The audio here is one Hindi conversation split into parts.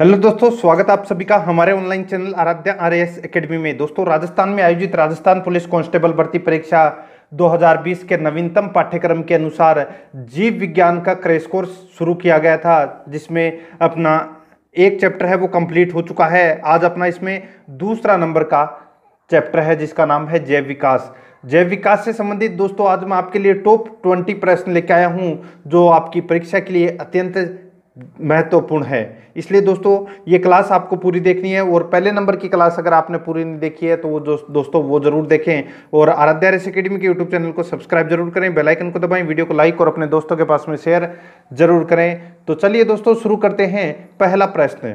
हेलो दोस्तों स्वागत आप सभी का हमारे online channel Aaradhya RAS academy में दोस्तों राजस्थान में आयोजित राजस्थान पुलिस कांस्टेबल भर्ती परीक्षा 2020 के नवीनतम पाठ्यक्रम के अनुसार जीव विज्ञान का क्रेश कोर्स शुरू किया गया था जिसमें अपना एक चैप्टर है वो कंप्लीट हो चुका है आज अपना इसमें दूसरा नंबर का चैप्टर है जिसका नाम है जैव विकास जैव विकास से संबंधित दोस्तों आज मैं आपके लिए टॉप 20 प्रश्न लेके आया हूं जो आपकी परीक्षा के लिए अत्यंत महत्वपूर्ण है इसलिए दोस्तों ये क्लास आपको पूरी देखनी है और पहले नंबर की क्लास अगर आपने पूरी नहीं देखी है तो वो दोस्त, दोस्तों वो जरूर देखें और आराध्या रेस अकेडमी के यूट्यूब चैनल को सब्सक्राइब जरूर करें बेल आइकन को दबाएं वीडियो को लाइक और अपने दोस्तों के पास में शेयर जरूर करें तो चलिए दोस्तों शुरू करते हैं पहला प्रश्न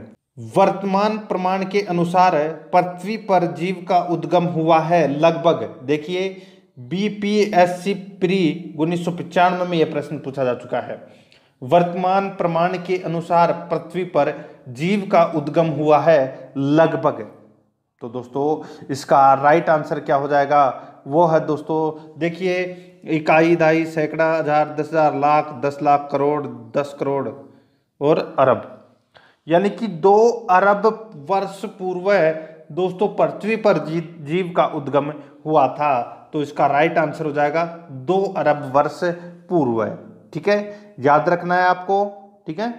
वर्तमान प्रमाण के अनुसार पृथ्वी पर जीव का उद्गम हुआ है लगभग देखिए सी प्री उन्नीस में यह प्रश्न पूछा जा चुका है वर्तमान प्रमाण के अनुसार पृथ्वी पर जीव का उद्गम हुआ है लगभग तो दोस्तों इसका राइट आंसर क्या हो जाएगा वो है दोस्तों देखिए इकाई दाई सैकड़ा हजार दस हजार लाख दस लाख करोड़ दस करोड़ और अरब यानी कि दो अरब वर्ष पूर्व दोस्तों पृथ्वी पर जी, जीव का उद्गम हुआ था तो इसका राइट आंसर हो जाएगा दो अरब वर्ष पूर्व ठीक है याद रखना है आपको ठीक है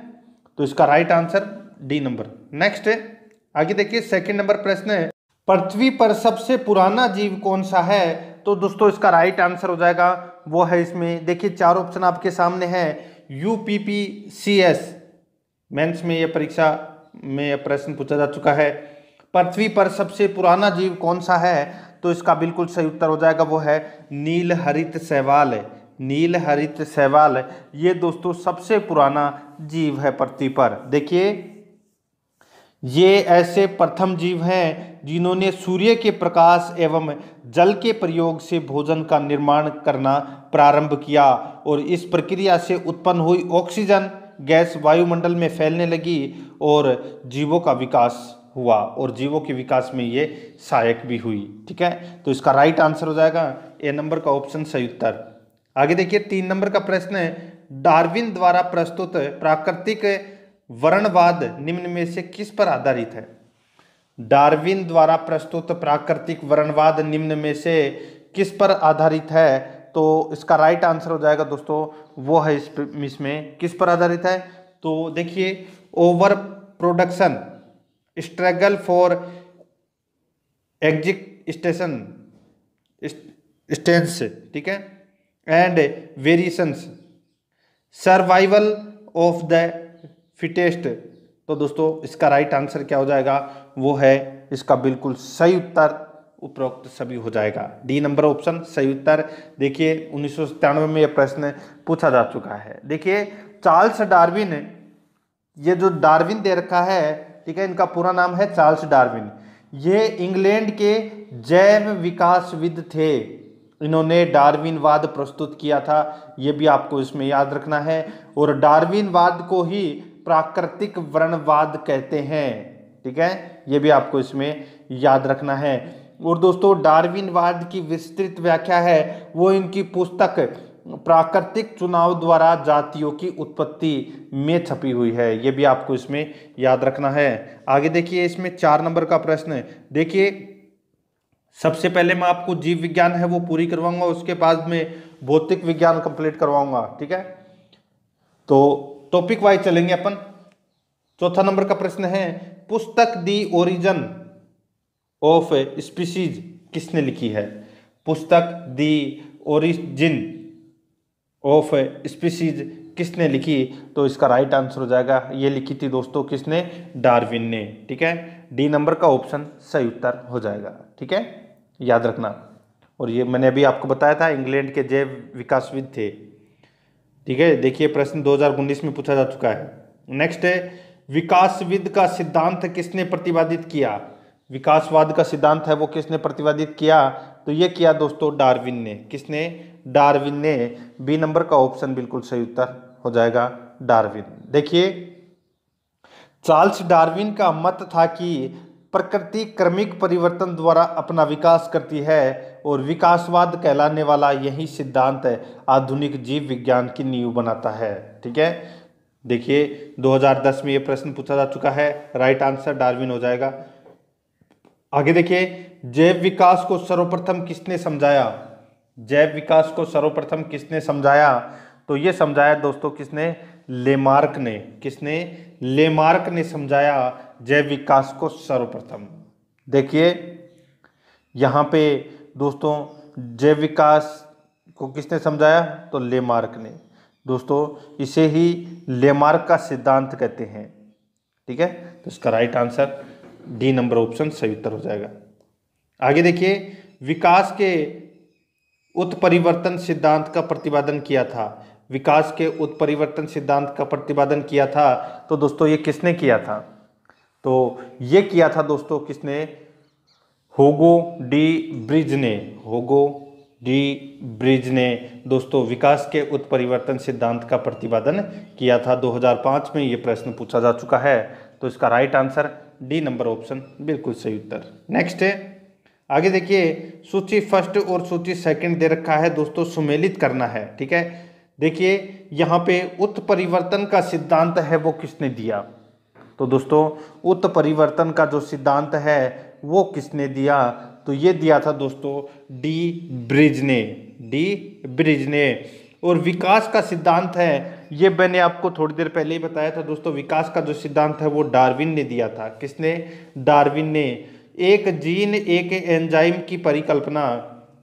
तो इसका right answer D number next है आगे देखिए सेकंड नंबर प्रश्न है पृथ्वी पर सबसे पुराना जीव कौन सा है तो दोस्तों इसका राइट आंसर हो जाएगा वो है इसमें देखिए चार ऑप्शन आपके सामने है U P P C S mains में यह परीक्षा में यह प्रश्न पूछा जा चुका है पृथ्वी पर सबसे पुराना जीव कौन सा है तो इसका बिल्कुल सही उत्तर हो जाएगा वो है नील हरित सहवाल है नील हरित शैवाल ये दोस्तों सबसे पुराना जीव है पृथ्वी पर देखिए ये ऐसे प्रथम जीव हैं जिन्होंने सूर्य के प्रकाश एवं जल के प्रयोग से भोजन का निर्माण करना प्रारंभ किया और इस प्रक्रिया से उत्पन्न हुई ऑक्सीजन गैस वायुमंडल में फैलने लगी और जीवों का विकास हुआ और जीवों के विकास में ये सहायक भी हुई ठीक है तो इसका राइट आंसर हो जाएगा ए नंबर का ऑप्शन सही उत्तर आगे देखिए तीन नंबर का प्रश्न है डार्विन द्वारा प्रस्तुत प्राकृतिक वर्णवाद निम्न में से किस पर आधारित है डार्विन द्वारा प्रस्तुत प्राकृतिक वर्णवाद निम्न में से किस पर आधारित है तो इसका राइट आंसर हो जाएगा दोस्तों वो है इस इसमें किस पर आधारित है तो देखिए ओवर प्रोडक्शन स्ट्रगल फॉर एग्जिक स्टेशन स्टेंस ठीक है and variations survival of the fittest तो दोस्तों इसका राइट आंसर क्या हो जाएगा वो है इसका बिल्कुल सही उत्तर उपरोक्त सभी हो जाएगा डी नंबर ऑप्शन सही उत्तर देखिए उन्नीस में यह प्रश्न पूछा जा चुका है देखिए चार्ल्स डार्विन ये जो डार्विन दे रखा है ठीक है इनका पूरा नाम है चार्ल्स डार्विन ये इंग्लैंड के जैव विकासविद थे इन्होंने डार्विनवाद प्रस्तुत किया था ये भी आपको इसमें याद रखना है और डार्विनवाद को ही प्राकृतिक वर्णवाद कहते हैं ठीक है ये भी आपको इसमें याद रखना है और दोस्तों डार्विनवाद की विस्तृत व्याख्या है वो इनकी पुस्तक प्राकृतिक चुनाव द्वारा जातियों की उत्पत्ति में छपी हुई है ये भी आपको इसमें याद रखना है आगे देखिए इसमें चार नंबर का प्रश्न देखिए सबसे पहले मैं आपको जीव विज्ञान है वो पूरी करवाऊंगा उसके बाद में भौतिक विज्ञान कंप्लीट करवाऊंगा ठीक है तो टॉपिक वाइज चलेंगे अपन चौथा नंबर का प्रश्न है पुस्तक दी ओरिजन ऑफ स्पीसीज किसने लिखी है पुस्तक दी ओरिजिन ऑफ स्पीसीज किसने लिखी तो इसका राइट आंसर हो जाएगा ये लिखी थी दोस्तों किसने डार्विन ने ठीक है डी नंबर का ऑप्शन सही उत्तर हो जाएगा ठीक है याद रखना और ये मैंने अभी आपको बताया था इंग्लैंड के जैव विकासविद थे ठीक है देखिए प्रश्न दो में पूछा जा चुका है नेक्स्ट है विकासविद का सिद्धांत किसने प्रतिपादित किया विकासवाद का सिद्धांत है वो किसने प्रतिपादित किया तो ये किया दोस्तों डार्विन ने किसने डार्विन ने बी नंबर का ऑप्शन बिल्कुल सही उत्तर हो जाएगा डार्विन देखिए चार्ल्स डार्विन का मत था कि प्रकृति क्रमिक परिवर्तन द्वारा अपना विकास करती है और विकासवाद कहलाने वाला यही सिद्धांत आधुनिक जीव विज्ञान की नींव बनाता है ठीक है देखिए 2010 में यह प्रश्न पूछा जा चुका है राइट आंसर डार्विन हो जाएगा आगे देखिए जैव विकास को सर्वप्रथम किसने समझाया जैव विकास को सर्वप्रथम किसने समझाया तो ये समझाया दोस्तों किसने लेमार्क ने किसने लेमार्क ने समझाया जैव विकास को सर्वप्रथम देखिए यहाँ पे दोस्तों जैव विकास को किसने समझाया तो लेमार्क ने दोस्तों इसे ही लेमार्क का सिद्धांत कहते हैं ठीक है तो इसका right answer D number option सही उत्तर हो जाएगा आगे देखिए विकास के उत्परिवर्तन सिद्धांत का प्रतिपादन किया था विकास के उत्परिवर्तन सिद्धांत का प्रतिपादन किया था तो दोस्तों ये किसने किया था तो ये किया था दोस्तों किसने होगो डी ब्रिज ने होगो डी ब्रिज ने दोस्तों विकास के उत्परिवर्तन सिद्धांत का प्रतिपादन किया था 2005 में ये प्रश्न पूछा जा चुका है तो इसका right answer D number option बिल्कुल सही उत्तर नेक्स्ट है आगे देखिए सूची फर्स्ट और सूची सेकंड दे रखा है दोस्तों सुमेलित करना है ठीक है देखिए यहाँ पे उत्परिवर्तन का सिद्धांत है वो किसने दिया तो दोस्तों उत्परिवर्तन का जो सिद्धांत है वो किसने दिया तो ये दिया था दोस्तों डी ब्रिज ने डी ब्रिज ने और विकास का सिद्धांत है ये मैंने आपको थोड़ी देर पहले ही बताया था दोस्तों विकास का जो सिद्धांत है वो डार्विन ने दिया था किसने डार्विन ने एक जीन एक एंजाइम की परिकल्पना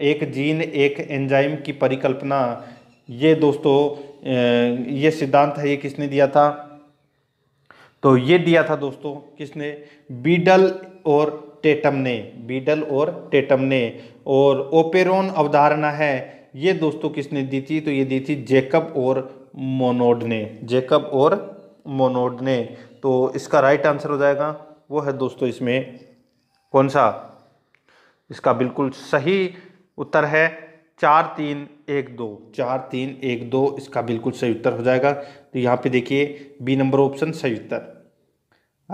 एक जीन एक एंजाइम की परिकल्पना ये दोस्तों ये सिद्धांत है ये किसने दिया था तो ये दिया था दोस्तों किसने बीडल और टेटम ने बीडल और टेटम ने और ओपेरोन अवधारणा है ये दोस्तों किसने दी थी तो ये दी थी जेकब और मोनोड ने जेकब और मोनोड ने तो इसका राइट आंसर हो जाएगा वो है दोस्तों इसमें कौन सा इसका बिल्कुल सही उत्तर है चार तीन एक दो चार तीन एक दो इसका बिल्कुल सही उत्तर हो जाएगा तो यहाँ पे देखिए बी नंबर ऑप्शन सही उत्तर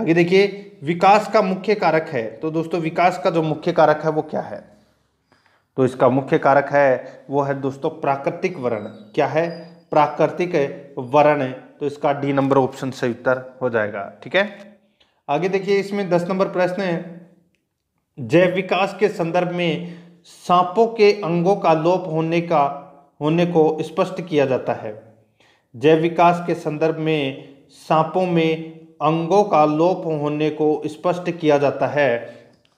आगे देखिए विकास का मुख्य कारक है तो दोस्तों विकास का जो मुख्य कारक है वो क्या है तो इसका मुख्य कारक है वो है दोस्तों प्राकृतिक वर्ण क्या है प्राकृतिक वर्ण तो इसका डी नंबर ऑप्शन सही उत्तर हो जाएगा ठीक है आगे देखिए इसमें दस नंबर प्रश्न है जैव विकास के संदर्भ में सांपों के अंगों का लोप होने का होने को स्पष्ट किया जाता है जैव विकास के संदर्भ में सांपों में अंगों का लोप होने को स्पष्ट किया जाता है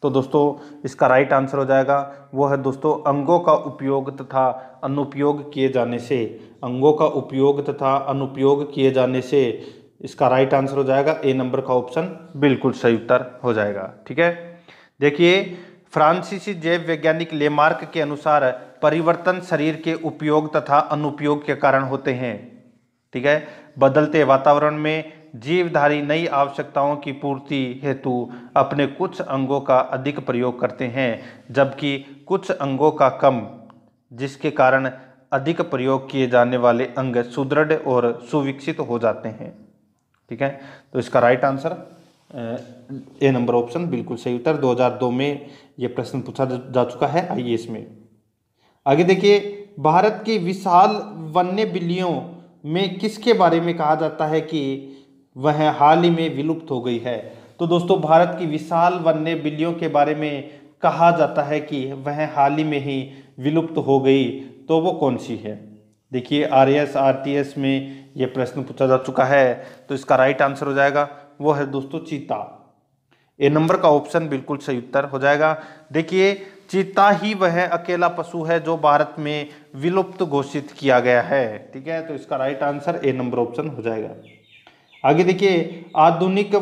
तो दोस्तों इसका राइट आंसर हो जाएगा वो है दोस्तों अंगों का उपयोग तथा अनुपयोग किए जाने से अंगों का उपयोग तथा अनुपयोग किए जाने से इसका राइट आंसर हो जाएगा ए नंबर का ऑप्शन बिल्कुल सही उत्तर हो जाएगा ठीक है देखिए फ्रांसीसी जैव वैज्ञानिक लेमार्क के अनुसार परिवर्तन शरीर के उपयोग तथा अनुपयोग के कारण होते हैं ठीक है बदलते वातावरण में जीवधारी नई आवश्यकताओं की पूर्ति हेतु अपने कुछ अंगों का अधिक प्रयोग करते हैं जबकि कुछ अंगों का कम जिसके कारण अधिक प्रयोग किए जाने वाले अंग सुदृढ़ और सुविकसित हो जाते हैं ठीक है तो इसका right answer A number option बिल्कुल सही उत्तर 2002 में ये प्रश्न पूछा जा चुका है आइए इसमें आगे देखिए भारत की विशाल वन्य बिल्लियों में किसके बारे में कहा जाता है कि वह हाल ही में विलुप्त हो गई है तो दोस्तों भारत की विशाल वन्य बिल्लियों के बारे में कहा जाता है कि वह हाल ही में ही विलुप्त हो गई तो वो कौन सी है देखिए R S R T S में ये प्रश्न पूछा जा चुका है तो इसका राइट आंसर हो जाएगा वो है दोस्तों चीता ए नंबर का ऑप्शन बिल्कुल सही उत्तर हो जाएगा देखिए चीता ही वह अकेला पशु है जो भारत में विलुप्त घोषित किया गया है ठीक है तो इसका right answer A number option हो जाएगा आगे देखिए आधुनिक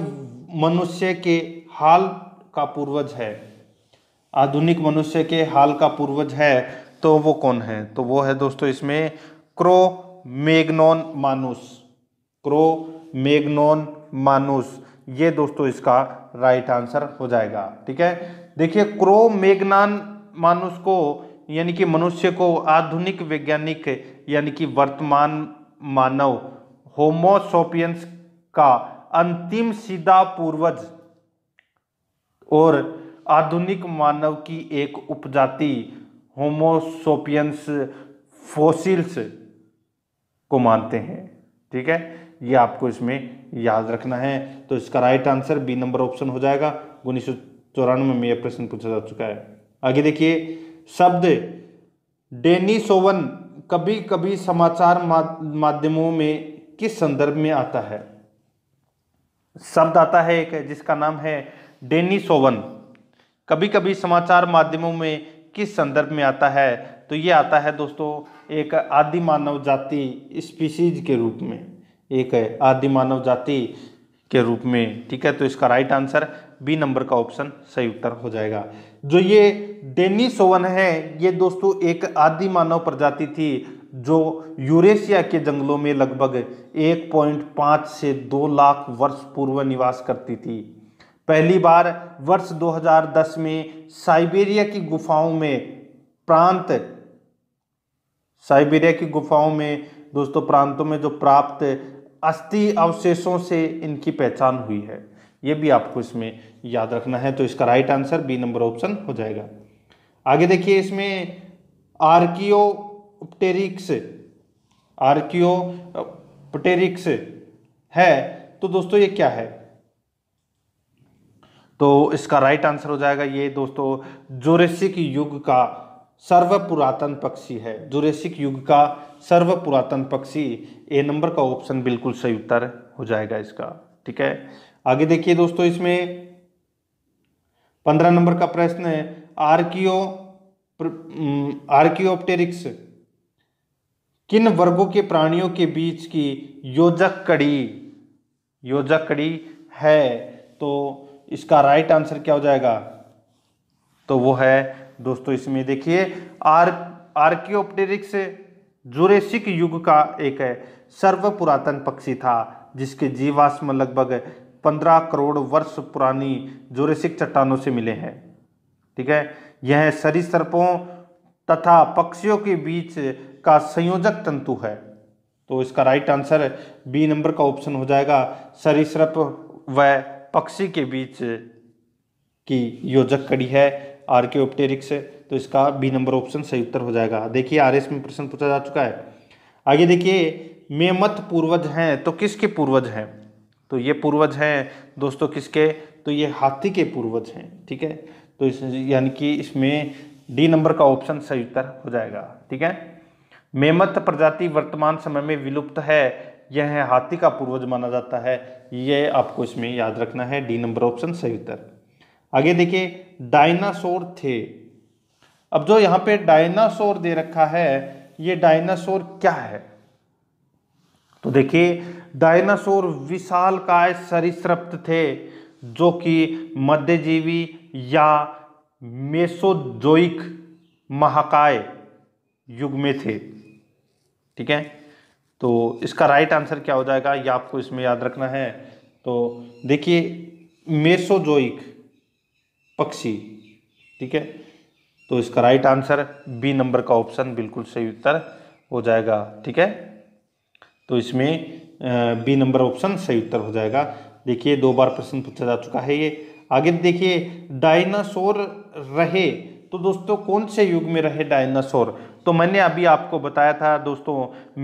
मनुष्य के हाल का पूर्वज है आधुनिक मनुष्य के हाल का पूर्वज है तो वो कौन है तो वो है दोस्तों इसमें क्रो मेगनोन मानुस क्रो मेगनोन मानुस ये दोस्तों इसका राइट आंसर हो जाएगा ठीक है देखिए क्रो मेगनान मानुष को यानी कि मनुष्य को आधुनिक वैज्ञानिक यानी कि वर्तमान मानव होमोसोपियंस का अंतिम सीधा पूर्वज और आधुनिक मानव की एक उपजाति होमोसोपियंस फोसिल्स को मानते हैं ठीक है ये आपको इसमें याद रखना है तो इसका right answer B number option हो जाएगा उन्नीस चौरानवे में यह प्रश्न पूछा जा चुका है आगे देखिए शब्द डेनिसोवन कभी कभी समाचार माध्यमों में किस संदर्भ में आता है शब्द आता है एक जिसका नाम है डेनिसोवन कभी कभी समाचार माध्यमों में किस संदर्भ में आता है तो ये आता है दोस्तों एक आदि मानव जाति स्पीसीज के रूप में एक आदि मानव जाति के रूप में ठीक है तो इसका राइट आंसर बी नंबर का ऑप्शन सही उत्तर हो जाएगा जो ये डेनिसोवन है ये दोस्तों एक आदि मानव प्रजाति थी जो यूरेशिया के जंगलों में लगभग 1.5 से 2 लाख वर्ष पूर्व निवास करती थी पहली बार वर्ष 2010 में साइबेरिया की गुफाओं में प्रांत साइबेरिया की गुफाओं में दोस्तों प्रांतों में जो प्राप्त अस्थि अवशेषों से इनकी पहचान हुई है ये भी आपको इसमें याद रखना है तो इसका right answer B number option हो जाएगा आगे देखिए इसमें आर्कियो पटेरिक्स है तो दोस्तों ये क्या है तो इसका राइट आंसर हो जाएगा ये दोस्तों जोरेसिक युग का सर्व पुरातन पक्षी है जोरेसिक युग का सर्व पुरातन पक्षी ए नंबर का ऑप्शन बिल्कुल सही उत्तर हो जाएगा इसका ठीक है आगे देखिए दोस्तों इसमें पंद्रह नंबर का प्रश्न है आर्कियो आर्कियोप्टेरिक्स किन वर्गों के प्राणियों के बीच की योजक कड़ी योजक कड़ी है तो इसका राइट आंसर क्या हो जाएगा तो वो है दोस्तों इसमें देखिए आर आर्कियोप्टेरिक्स जुरेसिक युग का एक सर्व पुरातन पक्षी था जिसके जीवाश्म लगभग पंद्रह करोड़ वर्ष पुरानी जोरेसिक चट्टानों से मिले हैं ठीक है यह सरीसृपों तथा पक्षियों के बीच का संयोजक तंतु है तो इसका राइट आंसर बी नंबर का ऑप्शन हो जाएगा सरीसृप व पक्षी के बीच की योजक कड़ी है आर्क्योप्टेरिक्स तो इसका बी नंबर ऑप्शन सही उत्तर हो जाएगा देखिए आर में प्रश्न पूछा जा चुका है आगे देखिए मेमत पूर्वज हैं तो किसके पूर्वज हैं तो ये पूर्वज हैं दोस्तों किसके तो ये हाथी के पूर्वज हैं ठीक है तो इस यानी कि इसमें डी नंबर का ऑप्शन सही उत्तर हो जाएगा ठीक है मेमत प्रजाति वर्तमान समय में विलुप्त है यह है हाथी का पूर्वज माना जाता है यह आपको इसमें याद रखना है डी नंबर ऑप्शन सही उत्तर आगे देखिए डायनासोर थे अब जो यहाँ पे डायनासोर दे रखा है ये डायनासोर क्या है तो देखिए डायनासोर विशालकाय सरिसप्त थे जो कि मध्यजीवी या मेसोजोइक महाकाय युग में थे ठीक है तो इसका राइट आंसर क्या हो जाएगा ये आपको इसमें याद रखना है तो देखिए मेसोजोइक पक्षी ठीक है तो इसका राइट आंसर बी नंबर का ऑप्शन बिल्कुल सही उत्तर हो जाएगा ठीक है तो इसमें बी नंबर ऑप्शन सही उत्तर हो जाएगा देखिए दो बार प्रश्न पूछा जा चुका है ये आगे देखिए डायनासोर रहे तो दोस्तों कौन से युग में रहे डायनासोर तो मैंने अभी आपको बताया था दोस्तों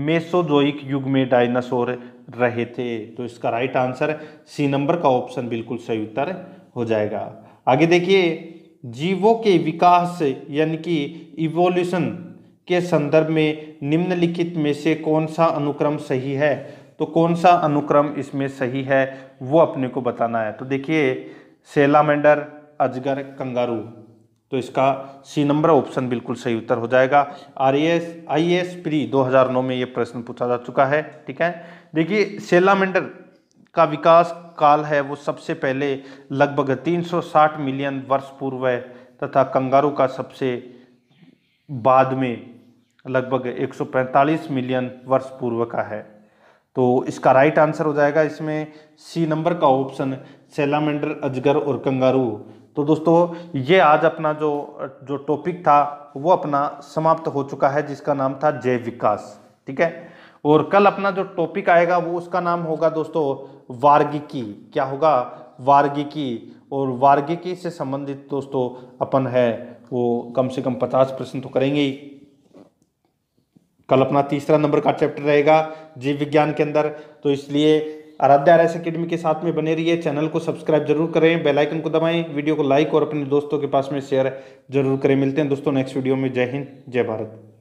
मेसोजोइक युग में डायनासोर रहे थे तो इसका राइट आंसर सी नंबर का ऑप्शन बिल्कुल सही उत्तर हो जाएगा आगे देखिए जीवों के विकास यानी कि इवोल्यूशन के संदर्भ में निम्नलिखित में से कौन सा अनुक्रम सही है तो कौन सा अनुक्रम इसमें सही है वो अपने को बताना है तो देखिए सेलामेंडर अजगर कंगारू तो इसका सी नंबर ऑप्शन बिल्कुल सही उत्तर हो जाएगा R S I S pre दो में ये प्रश्न पूछा जा चुका है ठीक है देखिए सेलामेंडर का विकास काल है वो सबसे पहले लगभग 360 मिलियन वर्ष पूर्व है तथा कंगारू का सबसे बाद में लगभग 145 मिलियन वर्ष पूर्व का है तो इसका राइट आंसर हो जाएगा इसमें सी नंबर का ऑप्शन सेलामेंडर अजगर और कंगारू तो दोस्तों ये आज अपना जो जो टॉपिक था वो अपना समाप्त हो चुका है जिसका नाम था जय विकास ठीक है और कल अपना जो टॉपिक आएगा वो उसका नाम होगा दोस्तों वार्गिकी क्या होगा वार्गिकी और वार्गिकी से संबंधित दोस्तों अपन है वो कम से कम पचास प्रश्न तो करेंगे ही कल अपना तीसरा नंबर का चैप्टर रहेगा जीव विज्ञान के अंदर तो इसलिए आराध्या आर एस अकेडमी के साथ में बने रहिए चैनल को सब्सक्राइब जरूर करें बेल आइकन को दबाएं वीडियो को लाइक और अपने दोस्तों के पास में शेयर जरूर करें मिलते हैं दोस्तों नेक्स्ट वीडियो में जय हिंद जय भारत